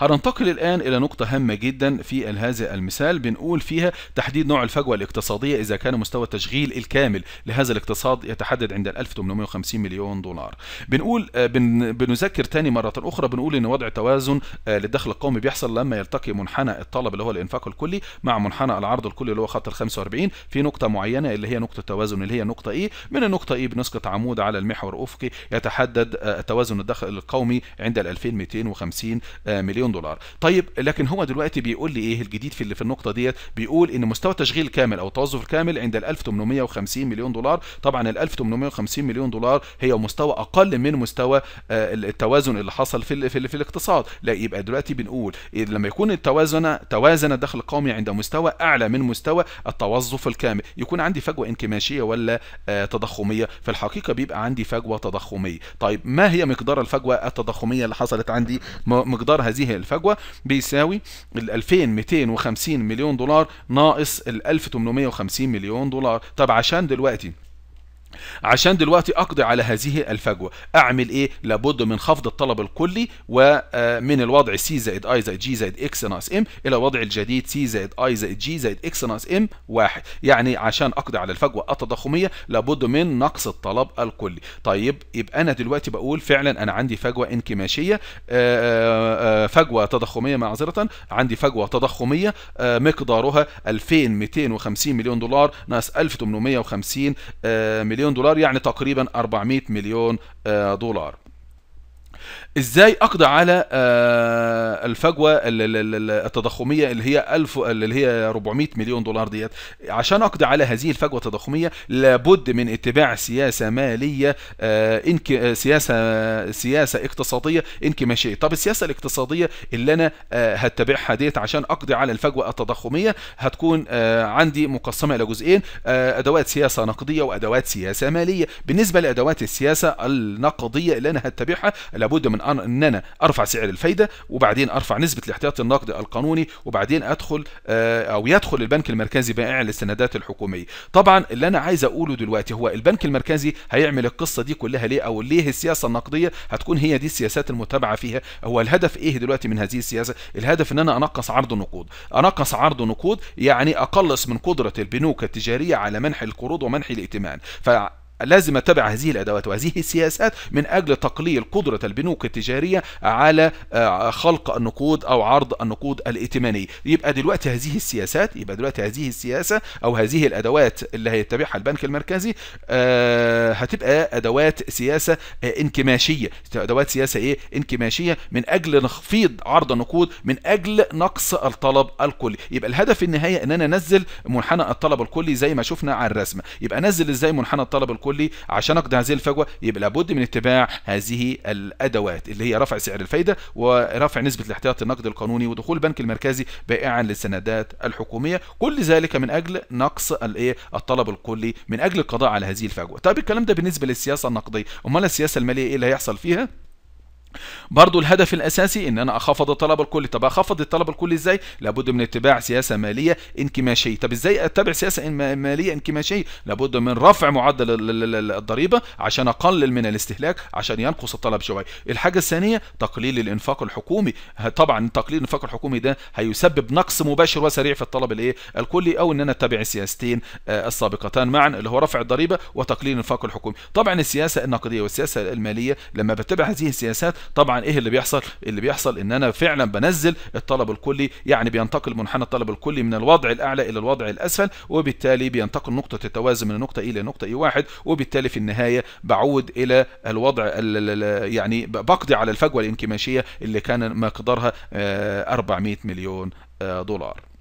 هننتقل الآن إلى نقطة هامة جدا في هذا المثال بنقول فيها تحديد نوع الفجوة الاقتصادية إذا كان مستوى التشغيل الكامل لهذا الاقتصاد يتحدد عند 1850 مليون دولار بنقول آه، بن بنذكر تاني مرة أخرى بنقول إن وضع توازن آه، للدخل القومي بيحصل لما يلتقي منحنى الطلب اللي هو الإنفاق الكلي مع منحنى العرض الكلي اللي هو خط ال 45 في نقطة معينة اللي هي نقطة توازن اللي هي نقطة إيه من النقطة إيه بنسقط عمود على المحور أفقي يتحدد آه، توازن الدخل القومي عند 2250 مليون مليون دولار طيب لكن هو دلوقتي بيقول لي ايه الجديد في اللي في النقطه ديت بيقول ان مستوى التشغيل الكامل او التوظف الكامل عند ال 1850 مليون دولار طبعا ال 1850 مليون دولار هي مستوى اقل من مستوى آه، التوازن اللي حصل في في, في الاقتصاد لا يبقى دلوقتي بنقول إيه، لما يكون التوازن توازن الدخل القومي عند مستوى اعلى من مستوى التوظف الكامل يكون عندي فجوه انكماشيه ولا آه، تضخميه في الحقيقه بيبقى عندي فجوه تضخميه طيب ما هي مقدار الفجوه التضخميه اللي حصلت عندي مقدار هذه الفجوه بيساوي ال 2250 مليون دولار ناقص ال 1850 مليون دولار طب عشان دلوقتي عشان دلوقتي اقضي على هذه الفجوه اعمل ايه لابد من خفض الطلب الكلي ومن آه، الوضع سي زائد اي زائد جي زائد اكس ناقص ام الى الوضع الجديد سي زائد اي زائد جي زائد اكس ناقص ام واحد يعني عشان اقضي على الفجوه التضخميه لابد من نقص الطلب الكلي طيب يبقى انا دلوقتي بقول فعلا انا عندي فجوه انكماشيه آه، آه، فجوه تضخميه معذره عندي فجوه تضخميه مقدارها 2250 مليون دولار ناقص 1850 مليون دولار يعني تقريبا 400 مليون آه، دولار ازاي اقضي على آه، الفجوه التضخميه اللي هي 1000 اللي هي 400 مليون دولار ديت عشان اقضي على هذه الفجوه التضخميه لابد من اتباع سياسه ماليه آه، انك سياسه سياسه اقتصاديه انكماشيه طب السياسه الاقتصاديه اللي انا آه، هتبعها ديت عشان اقضي على الفجوه التضخميه هتكون عندي مقسمه الى جزئين ادوات سياسه نقديه وادوات سياسه ماليه بالنسبه لادوات السياسه النقديه اللي انا هتبعها لابد لابد من ان انا ارفع سعر الفايده وبعدين ارفع نسبه الاحتياطي النقد القانوني وبعدين ادخل آه، او يدخل البنك المركزي بائع للسندات الحكوميه طبعا اللي انا عايز اقوله دلوقتي هو البنك المركزي هيعمل القصه دي كلها ليه او ليه السياسه النقديه هتكون هي دي السياسات المتبعه فيها هو الهدف ايه دلوقتي من هذه السياسه الهدف ان انا انقص عرض النقود انقص عرض النقود يعني اقلص من قدره البنوك التجاريه على منح القروض ومنح الائتمان ف لازم أتبع هذه الأدوات وهذه السياسات من أجل تقليل قدرة البنوك التجارية على آه، خلق النقود أو عرض النقود الائتمانية يبقى دلوقتي هذه السياسات يبقى دلوقتي هذه السياسة أو هذه الأدوات اللي هيتبعها البنك المركزي آه، هتبقى أدوات سياسة آه، انكماشية أدوات سياسة إيه انكماشية من أجل تخفيض عرض النقود من أجل نقص الطلب الكلي يبقى الهدف النهاية إن أنا أنزل منحنى الطلب الكلي زي ما شفنا على الرسمة يبقى أنزل إزاي منحنى الطلب الكلي الكلي عشان اقضي هذه الفجوه يبقى لابد من اتباع هذه الادوات اللي هي رفع سعر الفايده ورفع نسبه الاحتياط النقد القانوني ودخول البنك المركزي بائعا للسندات الحكوميه كل ذلك من اجل نقص الايه الطلب الكلي من اجل القضاء على هذه الفجوه طيب الكلام ده بالنسبه للسياسه النقديه امال السياسه الماليه ايه اللي هيحصل فيها برضو الهدف الاساسي ان انا اخفض الطلب الكلي طب اخفض الطلب الكلي ازاي لابد من اتباع سياسه ماليه انكماشيه طب ازاي اتبع سياسه ماليه انكماشيه لابد من رفع معدل الضريبه عشان اقلل من الاستهلاك عشان ينقص الطلب شويه الحاجه الثانيه تقليل الانفاق الحكومي طبعا تقليل الانفاق الحكومي ده هيسبب نقص مباشر وسريع في الطلب الايه الكلي او ان انا اتبع السياستين آه، السابقتان معا اللي هو رفع الضريبه وتقليل الانفاق الحكومي طبعا السياسه النقديه والسياسه الماليه لما بتبع هذه السياسات طبعا ايه اللي بيحصل اللي بيحصل ان انا فعلا بنزل الطلب الكلي يعني بينتقل منحنى الطلب الكلي من الوضع الاعلى الى الوضع الاسفل وبالتالي بينتقل نقطه التوازن من نقطه اي الى نقطه اي واحد وبالتالي في النهايه بعود الى الوضع يعني بقضي على الفجوه الانكماشيه اللي كان مقدارها 400 آه، مليون آه، دولار